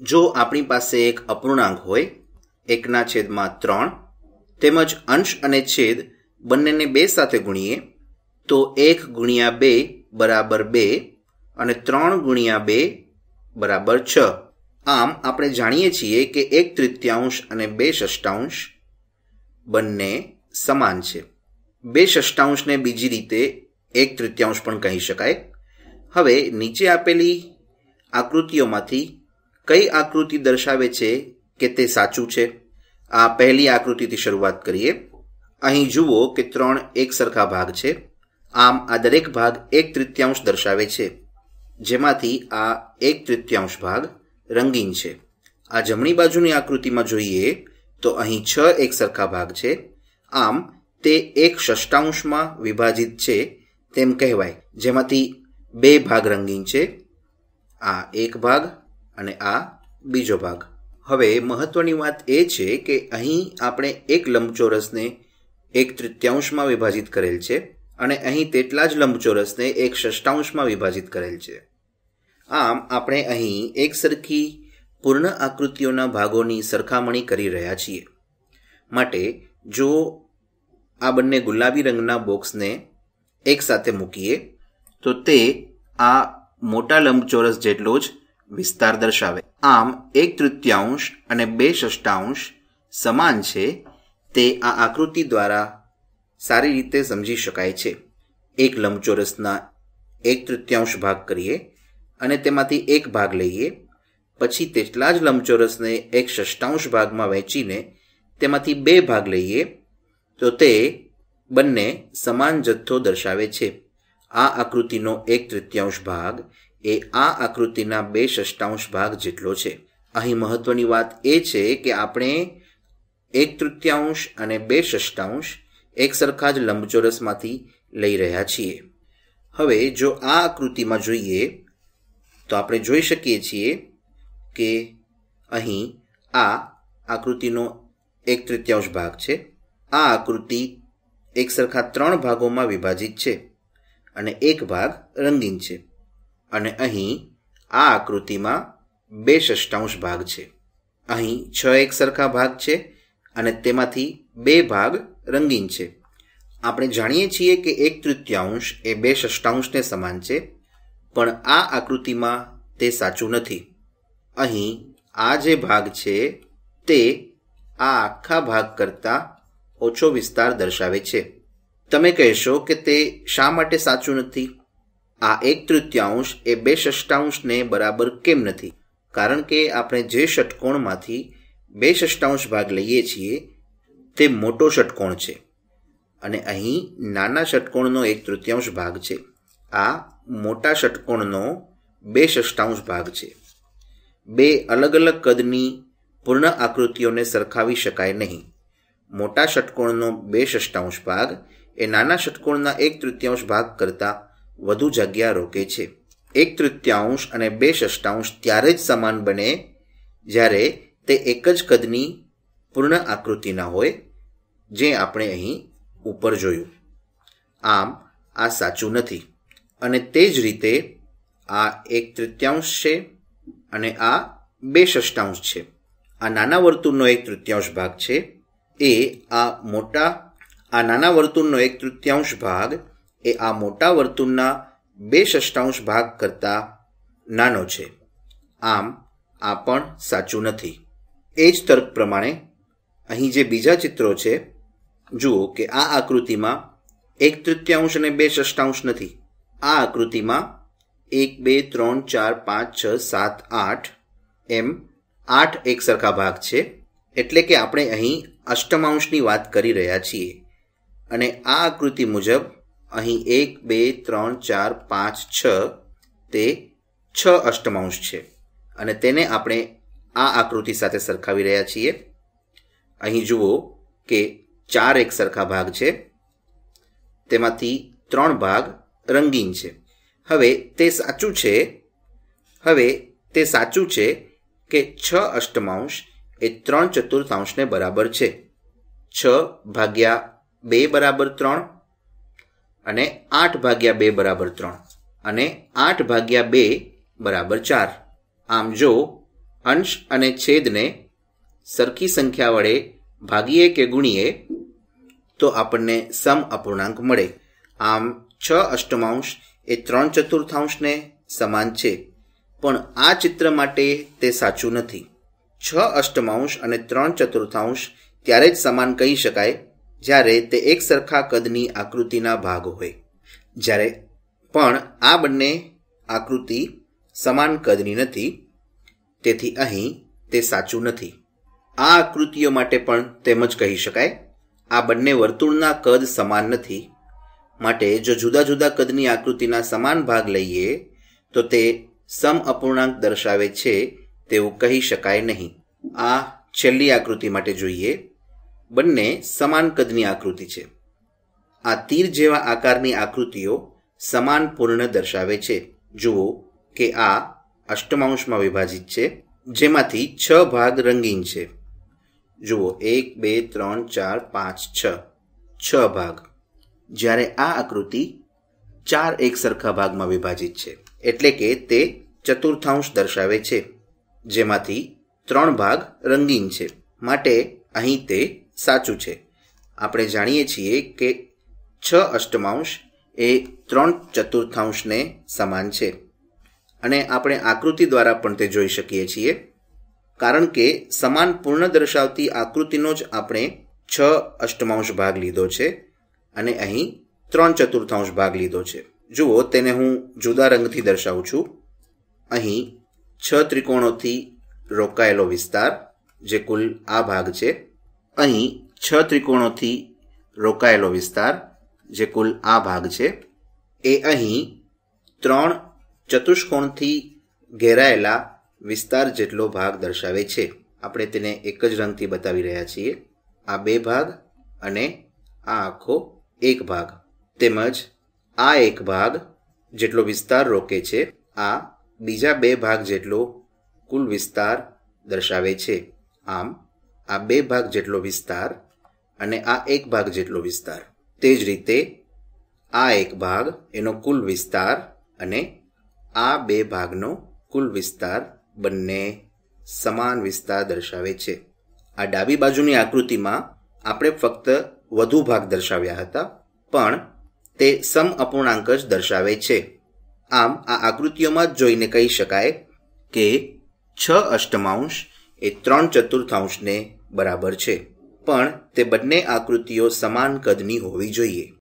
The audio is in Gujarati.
જો આપણી પાસે એક અપૂર્ણાંક હોય એકના છેદમાં ત્રણ તેમજ અંશ અને છેદ બંનેને બે સાથે ગુણીએ તો એક ગુણ્યા બે બરાબર બે અને ત્રણ ગુણ્યા બે બરાબર છ આમ આપણે જાણીએ છીએ કે એક તૃતીયાંશ અને બે ષષ્ટાંશ બંને સમાન છે બે ષષ્ટાંશને બીજી રીતે એક તૃતીયાંશ પણ કહી શકાય હવે નીચે આપેલી આકૃતિઓમાંથી કઈ આકૃતિ દર્શાવે છે કે તે સાચું છે આ પહેલી આકૃતિથી શરૂઆત કરીએ અહીં જુઓ કે ત્રણ એક સરખા ભાગ છે આમ આ દરેક ભાગ એક તૃતીયાંશ દર્શાવે છે જેમાંથી આ એક તૃતીયાંશ ભાગ રંગીન છે આ જમણી બાજુની આકૃતિમાં જોઈએ તો અહીં છ એક સરખા ભાગ છે આમ તે એક ષષ્ટાંશમાં વિભાજિત છે તેમ કહેવાય જેમાંથી બે ભાગ રંગીન છે આ એક ભાગ અને આ બીજો ભાગ હવે મહત્ત્વની વાત એ છે કે અહીં આપણે એક લંબચોરસને એક તૃત્યાંશમાં વિભાજિત કરેલ છે અને અહીં તેટલા જ લંબચોરસને એક ષષ્ટાંશમાં વિભાજિત કરેલ છે આમ આપણે અહીં એકસરખી પૂર્ણ આકૃતિઓના ભાગોની સરખામણી કરી રહ્યા છીએ માટે જો આ બંને ગુલાબી રંગના બોક્સને એકસાથે મૂકીએ તો તે આ મોટા લંબચોરસ જેટલો જ વિસ્તાર દર્શાવે આમ એક તૃતીયાંશ અને બે ષષ્ટાંશ સમાન છે તે આ આકૃતિ દ્વારા સારી રીતે સમજી શકાય છે એક લંબચોરસના એક તૃતીયાંશ ભાગ કરીએ અને તેમાંથી એક ભાગ લઈએ પછી તેટલા જ લંબચોરસને એક ષષ્ટાંશ ભાગમાં વહેંચીને તેમાંથી બે ભાગ લઈએ તો તે બંને સમાન જથ્થો દર્શાવે છે આ આકૃતિનો એક તૃતીયાંશ ભાગ એ આ આકૃતિના બે ષષ્ટાંશ ભાગ જેટલો છે અહીં મહત્વની વાત એ છે કે આપણે એક તૃતીયાંશ અને બે ષષ્ટાંશ એક સરખા જ લંબચોરસમાંથી લઈ રહ્યા છીએ હવે જો આ આકૃતિમાં જોઈએ તો આપણે જોઈ શકીએ છીએ કે અહીં આ આકૃતિનો એક તૃતીયાંશ ભાગ છે આ આકૃતિ એક સરખા ત્રણ ભાગોમાં વિભાજિત છે અને એક ભાગ રંગીન છે અને અહીં આ આકૃતિમાં બે ષષ્ટાંશ ભાગ છે અહીં છ એક સરખા ભાગ છે અને તેમાંથી બે ભાગ રંગીન છે આપણે જાણીએ છીએ કે એક તૃતીયાંશ એ બે ષષ્ટાંશને સમાન છે પણ આ આકૃતિમાં તે સાચું નથી અહીં આ જે ભાગ છે તે આ આખા ભાગ કરતાં ઓછો વિસ્તાર દર્શાવે છે તમે કહેશો કે તે શા માટે સાચું નથી આ એક તૃતીયાંશ એ બે ષષ્ટાંશને બરાબર કેમ નથી કારણ કે આપણે જે ષટકોણમાંથી બે ષષ્ટાંશ ભાગ લઈએ છીએ તે મોટો ષટકોણ છે અને અહીં નાના ષટકોણનો એક તૃતીયાંશ ભાગ છે આ મોટા ષટકોણનો બે ષષ્ટાંશ ભાગ છે બે અલગ અલગ કદની પૂર્ણ આકૃતિઓને સરખાવી શકાય નહીં મોટા ષટકોણનો બે ષષ્ટાંશ ભાગ એ નાના ષટકોણના એક તૃતીયાંશ ભાગ કરતાં વધુ જગ્યા રોકે છે એક તૃતીયાંશ અને બે ષષ્ટાંશ ત્યારે જ સમાન બને જ્યારે તે એક જ કદની પૂર્ણ આકૃતિના હોય જે આપણે અહીં ઉપર જોયું આમ આ સાચું નથી અને તે જ રીતે આ એક તૃતીયાંશ છે અને આ બે ષષ્ટાંશ છે આ નાના વર્તુળનો એક તૃતીયાંશ ભાગ છે એ આ મોટા આ નાના વર્તુળનો એક તૃતીયાંશ ભાગ એ આ મોટા વર્તુળના બે ષષ્ટાંશ ભાગ કરતા નાનો છે આમ આ પણ સાચું નથી એ જ તર્ક પ્રમાણે અહીં જે બીજા ચિત્રો છે જુઓ કે આ આકૃતિમાં એક તૃતીયાંશ અને બે ષષ્ટાંશ નથી આ આકૃતિમાં એક બે ત્રણ ચાર પાંચ છ સાત આઠ એમ આઠ એક સરખા ભાગ છે એટલે કે આપણે અહીં અષ્ટમાંશની વાત કરી રહ્યા છીએ અને આ આકૃતિ મુજબ અહીં એક બે ત્રણ ચાર પાંચ છ તે છ અષ્ટમાંશ છે અને તેને આપણે આ આકૃતિ સાથે સરખાવી રહ્યા છીએ અહીં જુઓ કે ચાર એક સરખા ભાગ છે તેમાંથી ત્રણ ભાગ રંગીન છે હવે તે સાચું છે હવે તે સાચું છે કે છ અષ્ટમાંશ એ ત્રણ ચતુર્થાંશને બરાબર છે છ ભાગ્યા બે બરાબર ત્રણ અને આઠ ભાગ્યા બે બરાબર ત્રણ અને આઠ ભાગ્યા બે બરાબર ચાર આમ જો અંશ અને છેદને સરખી સંખ્યા વડે ભાગીએ કે ગુણીએ તો આપણને સમ અપૂર્ણાંક મળે આમ છ અષ્ટમાંશ એ ત્રણ ચતુર્થાંશને સમાન છે પણ આ ચિત્ર માટે તે સાચું નથી છ અષ્ટમાંશ અને ત્રણ ચતુર્થાંશ ત્યારે જ સમાન કહી શકાય જ્યારે તે એક સરખા કદની આકૃતિના ભાગ હોય જ્યારે પણ આ બંને આકૃતિ સમાન કદની નથી તેથી અહીં તે સાચું નથી આ આકૃતિઓ માટે પણ તેમ જ કહી શકાય આ બંને વર્તુળના કદ સમાન નથી માટે જો જુદા જુદા કદની આકૃતિના સમાન ભાગ લઈએ તો તે સમ અપૂર્ણાંક દર્શાવે છે તેવું કહી શકાય નહીં આ છેલ્લી આકૃતિ માટે જોઈએ બંને સમાન કદની આકૃતિ છે આ તીર જેવા આકારની આકૃતિઓ સમાન પૂર્ણ દર્શાવે છે જુઓ કે આ અષ્ટમાંશમાં વિભાજિત છે જેમાંથી છ ભાગ રંગીન છે જુઓ એક બે ત્રણ ચાર પાંચ છ છ ભાગ જ્યારે આ આકૃતિ ચાર એક સરખા ભાગમાં વિભાજિત છે એટલે કે તે ચતુર્થાંશ દર્શાવે છે જેમાંથી ત્રણ ભાગ રંગીન છે માટે અહીં તે સાચું છે આપણે જાણીએ છીએ કે છ અષ્ટમાંશ એ ત્રણ ચતુર્થાંશને સમાન છે અને આપણે આકૃતિ દ્વારા પણ તે જોઈ શકીએ છીએ કારણ કે સમાન પૂર્ણ દર્શાવતી આકૃતિનો જ આપણે છ અષ્ટમાંશ ભાગ લીધો છે અને અહીં ત્રણ ચતુર્થાંશ ભાગ લીધો છે જુઓ તેને હું જુદા રંગથી દર્શાવું છું અહીં છ ત્રિકોણોથી રોકાયેલો વિસ્તાર જે કુલ આ ભાગ છે અહીં છ ત્રિકોણોથી રોકાયેલો વિસ્તાર જે કુલ આ ભાગ છે એ અહીં ત્રણ ચતુષ્કોણથી ઘેરાયેલા વિસ્તાર જેટલો ભાગ દર્શાવે છે આપણે તેને એક જ રંગથી બતાવી રહ્યા છીએ આ બે ભાગ અને આ આખો એક ભાગ તેમજ આ એક ભાગ જેટલો વિસ્તાર રોકે છે આ બીજા બે ભાગ જેટલો કુલ વિસ્તાર દર્શાવે છે આમ આ બે ભાગ જેટલો વિસ્તાર અને આ એક ભાગ જેટલો વિસ્તાર તે જ રીતે આ એક ભાગ એનો કુલ વિસ્તાર અને આ બે ભાગનો કુલ વિસ્તાર બંને સમાન વિસ્તાર દર્શાવે છે આ ડાબી બાજુની આકૃતિમાં આપણે ફક્ત વધુ ભાગ દર્શાવ્યા હતા પણ તે સમ અપૂર્ણાંક જ દર્શાવે છે આમ આ આકૃતિઓમાં જોઈને કહી શકાય કે છ અષ્ટમાંશ એ ત્રણ ચતુર્થાંશને બરાબર છે પણ તે બંને આકૃતિઓ સમાન કદની હોવી જોઈએ